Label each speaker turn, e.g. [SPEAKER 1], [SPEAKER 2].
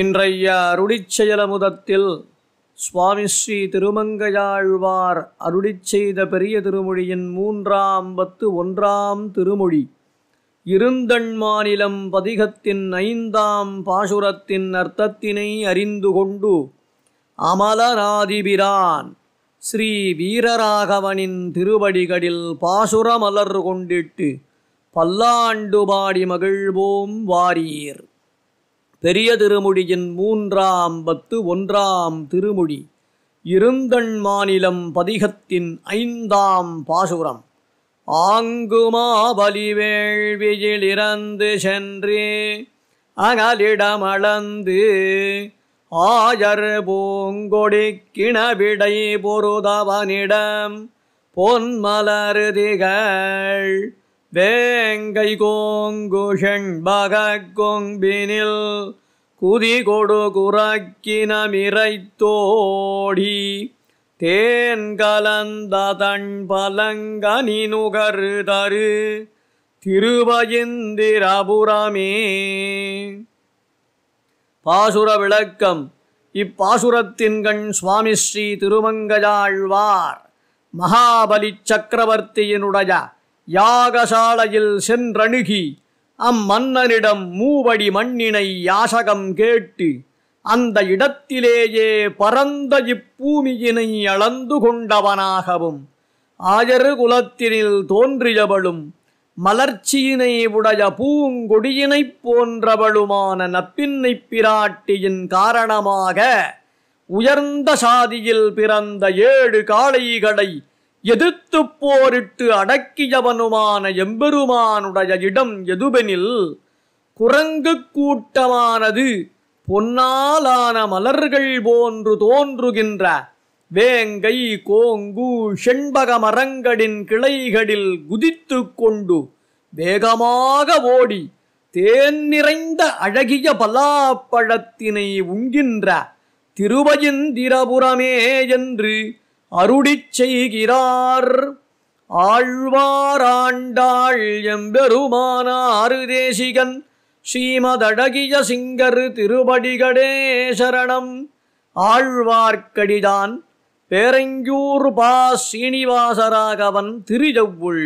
[SPEAKER 1] இன்றைய அருளிச்செயலமுதத்தில் சுவாமி ஸ்ரீ திருமங்கையாழ்வார் செய்த பெரிய திருமொழியின் மூன்றாம் பத்து ஒன்றாம் திருமொழி இருந்தண் மாநிலம் பதிகத்தின் ஐந்தாம் பாசுரத்தின் அர்த்தத்தினை அறிந்து கொண்டு அமலராதிபிரான் ஸ்ரீ வீரராகவனின் திருவடிகளில் பாசுரமலர் கொண்டிட்டு பல்லாண்டு பாடி மகிழ்வோம் வாரீர் பெரிய திருமொழியின் மூன்றாம் பத்து ஒன்றாம் திருமொழி இருந்தண் மாநிலம் பதிகத்தின் ஐந்தாம் பாசுரம் ஆங்குமா பலிவேள்வியில் இறந்து சென்று அகலிடமளந்து ஆயர் பூங்கொடி கிணவிடை பொருதவனிடம் பொன்மலருதிகள் வேங்கை கோங்குஷன் குதி கொடு குறக்கினமிரைத்தோடி தேன் கலந்த தன் பலங்கனி நுகரு தரு திருபயந்திரபுரமே பாசுர விளக்கம் இப்பாசுரத்தின்கண் சுவாமி ஸ்ரீ திருமங்கஜாழ்வார் மகாபலி சக்கரவர்த்தியினுடைய யாகசாலையில் சென்றணுகி அம்மன்னனிடம் மூவடி மண்ணினை யாசகம் கேட்டு அந்த இடத்திலேயே பரந்த இப்பூமியினை அளந்து கொண்டவனாகவும் ஆயரு குலத்தினில் தோன்றியவளும் மலர்ச்சியினை உடைய பூங்கொடியினைப் போன்றவளுமான நப்பின்னைப் பிராட்டியின் காரணமாக உயர்ந்த சாதியில் பிறந்த ஏழு காளைகளை எதிர்த்து போரிட்டு அடக்கியவனுமான எம்பெருமானுடைய இடம் எதுபெனில் குரங்கு கூட்டமானது பொன்னாலான மலர்கள் போன்று தோன்றுகின்ற வேங்கை கோங்கு செண்பக மரங்களின் கிளைகளில் குதித்து கொண்டு வேகமாக ஓடி தேன் நிறைந்த அழகிய பலாப்பழத்தினை உண்கின்ற திருவயந்திரபுரமே என்று அருடி செய்கிறார் ஆழ்வாராண்டாள் எம்பெருமான ஆறு தேசிகன் ஸ்ரீமதழகிய சிங்கர் திருபடிகடே சரணம் ஆழ்வார்க்கடிதான் பேரங்கூர் பா சீனிவாசராகவன் திருஜவுள்